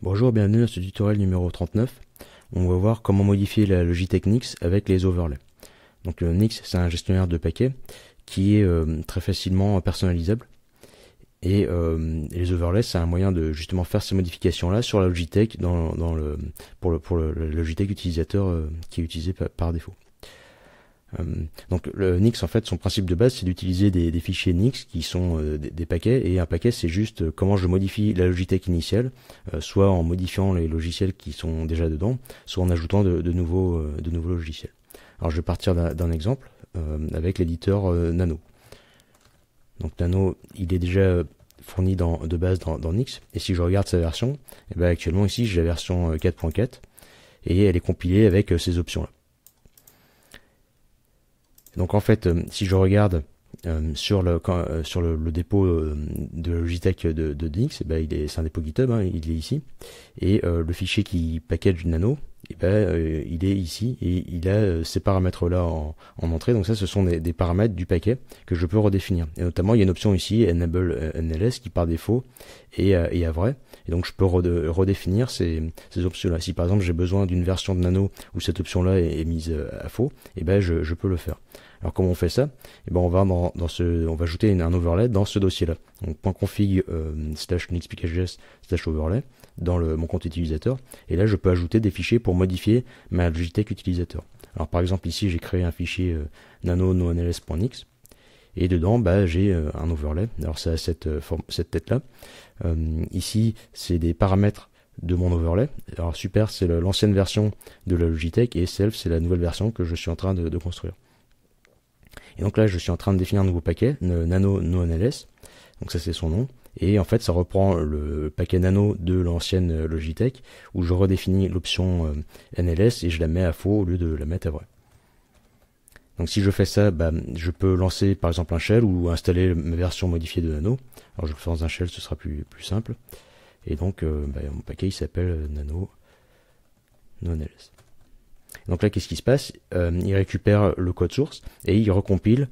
Bonjour, bienvenue dans ce tutoriel numéro 39. On va voir comment modifier la Logitech Nix avec les overlays. Donc le Nix, c'est un gestionnaire de paquets qui est euh, très facilement personnalisable. Et euh, les overlays, c'est un moyen de justement faire ces modifications-là sur la Logitech dans, le, pour, le, pour Logitech utilisateur euh, qui est utilisé par défaut. Euh, donc le Nix en fait son principe de base c'est d'utiliser des, fichiers Nix qui sont euh, des, paquets et un paquet c'est juste euh, comment je modifie la logitech initiale soit en modifiant les logiciels qui sont déjà dedans soit en ajoutant de, nouveaux, logiciels. Alors je vais partir d'un exemple avec l'éditeur Nano. Donc Nano il est déjà fourni de base dans, dans Nix et si je regarde sa version, et eh ben, actuellement ici j'ai la version 4.4 et elle est compilée avec ces options là. Donc en fait, euh, si je regarde euh, sur le euh, sur le, dépôt de Logitech de, de Dix, eh ben, c'est un dépôt GitHub, hein, il est ici, et le fichier qui package Nano, et eh ben il est ici et il a ces paramètres là en, entrée. Donc ça, ce sont des, paramètres du paquet que je peux redéfinir. Et notamment, il y a une option ici Enable NLS qui par défaut est, est à vrai. Et donc je peux redéfinir ces, options-là. Si par exemple j'ai besoin d'une version de Nano où cette option-là est, mise euh, à faux, et eh ben je, peux le faire. Alors comment on fait ça Eh ben on va dans, ce, on va ajouter un overlay dans ce dossier-là. Donc config euh, slash nixpkgs overlay dans le, mon compte utilisateur. Et là je peux ajouter des fichiers pour modifier ma Logitech utilisateur. Alors par exemple ici j'ai créé un fichier euh, nano et dedans bah, j'ai euh, un overlay, alors ça a cette, euh, cette tête là. Euh, ici c'est des paramètres de mon overlay. Alors super c'est l'ancienne version de la Logitech et self c'est la nouvelle version que je suis en train de, construire. Et donc là je suis en train de définir un nouveau paquet, nano no nls donc ça c'est son nom. Et en fait, ça reprend le paquet nano de l'ancienne Logitech où je redéfinis l'option NLS et je la mets à faux au lieu de la mettre à vrai. Donc si je fais ça, bah, je peux lancer par exemple un shell ou installer ma version modifiée de Nano. Alors je le fais dans un shell, ce sera plus, plus simple. Et donc euh, bah, mon paquet il s'appelle euh, Nano Donc là, qu'est-ce qui se passe euh, Il récupère le code source et il recompile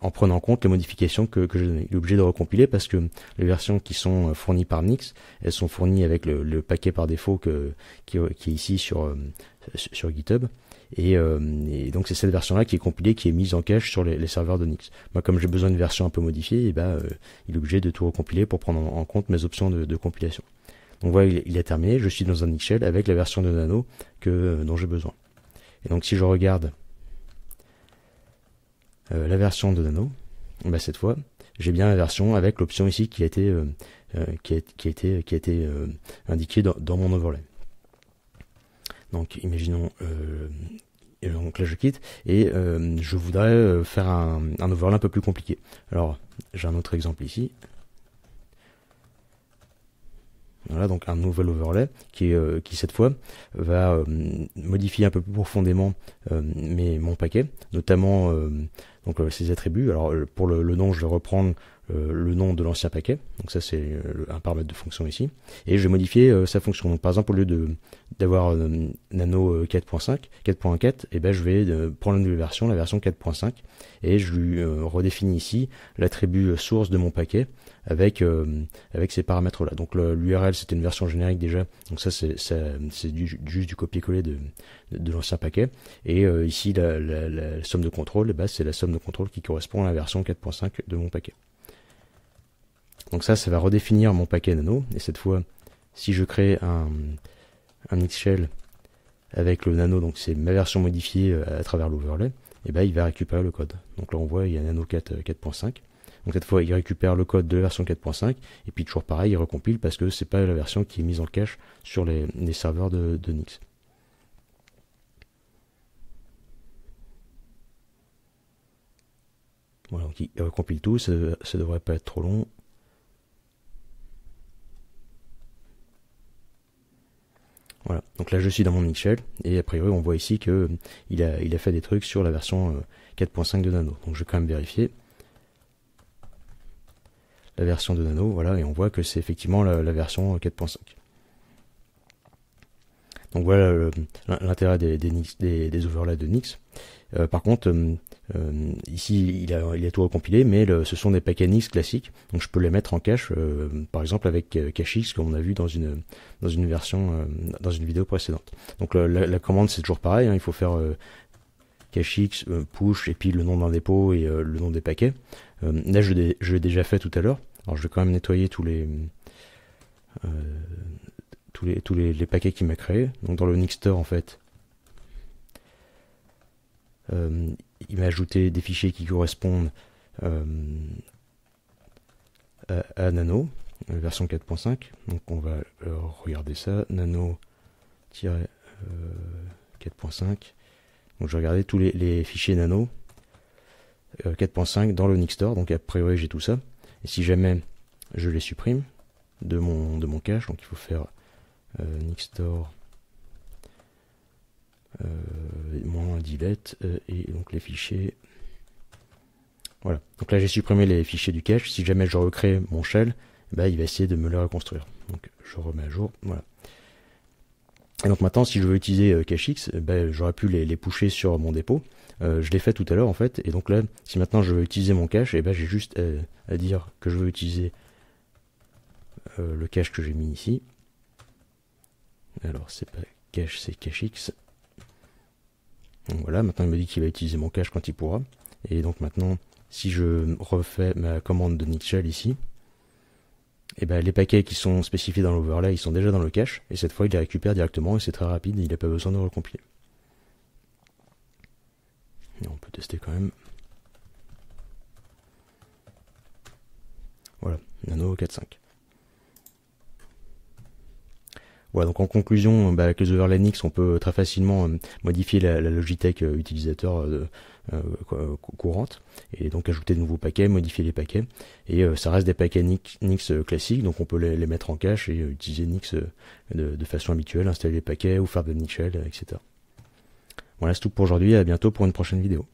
en prenant en compte les modifications que, que j'ai données. Il est obligé de recompiler parce que les versions qui sont fournies par Nix, elles sont fournies avec le, paquet par défaut que, qui, est ici sur, sur GitHub. Euh, et, donc c'est cette version-là qui est compilée, qui est mise en cache sur les, serveurs de Nix Moi, comme j'ai besoin d'une version un peu modifiée, et eh ben, euh, il est obligé de tout recompiler pour prendre en, compte mes options de, compilation. Donc voilà, il, a est terminé. Je suis dans un shell avec la version de Nano que, euh, dont j'ai besoin. Et donc si je regarde la version de Nano, bah cette fois, j'ai bien la version avec l'option ici qui a été, qui, a, été, qui a été indiquée dans, dans, mon overlay. Donc imaginons que euh, euh, donc là je quitte et euh, je voudrais faire un, overlay un peu plus compliqué. Alors j'ai un autre exemple ici. Voilà donc un nouvel overlay qui, qui cette fois va modifier un peu plus profondément mon paquet, notamment donc euh, ces attributs, alors euh, pour le, nom, je vais reprendre euh, le nom de l'ancien paquet. Donc ça c'est un paramètre de fonction ici. Et je vais modifier sa fonction. Donc par exemple, au lieu de d'avoir nano 4.5, 4.4 et ben je vais prendre la nouvelle version, la version 4.5, et je lui redéfinis ici l'attribut source de mon paquet avec avec ces paramètres là. Donc l'URL c'était une version générique déjà. Donc ça c'est juste du copier-coller de l'ancien paquet. Et ici la, somme de contrôle, eh ben, c'est la somme de contrôle qui correspond à la version 4.5 de mon paquet. Donc ça, ça va redéfinir mon paquet nano. Et cette fois, si je crée un, un X-Shell avec le nano, donc c'est ma version modifiée euh, à travers l'overlay, et eh ben il va récupérer le code. Donc là, on voit, il y a nano 4.5. Euh, donc cette fois, il récupère le code de la version 4.5, et puis toujours pareil, il recompile parce que c'est pas la version qui est mise en cache sur les, serveurs de Nix. Voilà, donc il recompile tout, ça, ne devrait pas être trop long. Voilà, donc là je suis dans mon Michel et a priori on voit ici que euh, il a, il a fait des trucs sur la version 4.5 euh, de Nano. Donc je vais quand même vérifier la version de Nano, voilà, et on voit que c'est effectivement la, version 4.5. Euh, donc voilà l'intérêt des, des, des, overlays de Nix. par contre, euh, ici, il a, tout recompilé, mais ce sont des Nix classiques, donc je peux les mettre en cache, euh, par exemple avec euh, CacheX, comme on a vu dans une, dans une version, dans une vidéo précédente. Donc la, commande, c'est toujours pareil, hein. il faut faire CacheX, push, et puis le nom d'un dépôt et le nom des paquets. là, je, l'ai déjà fait tout à l'heure, alors je vais quand même nettoyer tous les... tous les, tous les, paquets qu'il m'a créé, Donc dans le Nixter en fait, euh, il m'a ajouté des fichiers qui correspondent euh, à, Nano, euh, version 4.5. Donc on va regarder ça, nano-4.5. Donc je regardais tous les, fichiers nano 4.5 dans le store Donc a priori j'ai tout ça. Et si jamais je les supprime de mon, de mon cache, donc il faut faire euh, Nixstore divette euh, et donc les fichiers. Voilà. Donc là, j'ai supprimé les fichiers du cache. Si jamais je recrée mon shell, eh ben, il va essayer de me le reconstruire. Donc je remets à jour. Voilà. Et donc maintenant, si je veux utiliser euh, CacheX, x eh ben, j'aurais pu les, les pusher sur mon dépôt. Euh, je l'ai fait tout à l'heure en fait. Et donc là, si maintenant je veux utiliser mon cache, et eh ben, j'ai juste à, dire que je veux utiliser le cache que j'ai mis ici. Alors c'est pas cache, c'est CacheX voilà, maintenant il me dit qu'il va utiliser mon cache quand il pourra. Et donc maintenant, si je refais ma commande de shell ici, et eh ben, les paquets qui sont spécifiés dans l'overlay, ils sont déjà dans le cache, et cette fois il les récupère directement et c'est très rapide, il n'a pas besoin de recompiler. Et on peut tester quand même. Voilà, nano 4.5. Voilà, donc en conclusion, euh, bah, avec les Nix, on peut euh, très facilement euh, modifier la, Logitech utilisateur courante et donc ajouter de nouveaux paquets, modifier les paquets et ça reste des paquets Nix, classiques donc on peut les, mettre en cache et utiliser Nix de, façon habituelle, installer les paquets ou faire de Nix etc. Voilà, c'est tout pour aujourd'hui et à bientôt pour une prochaine vidéo.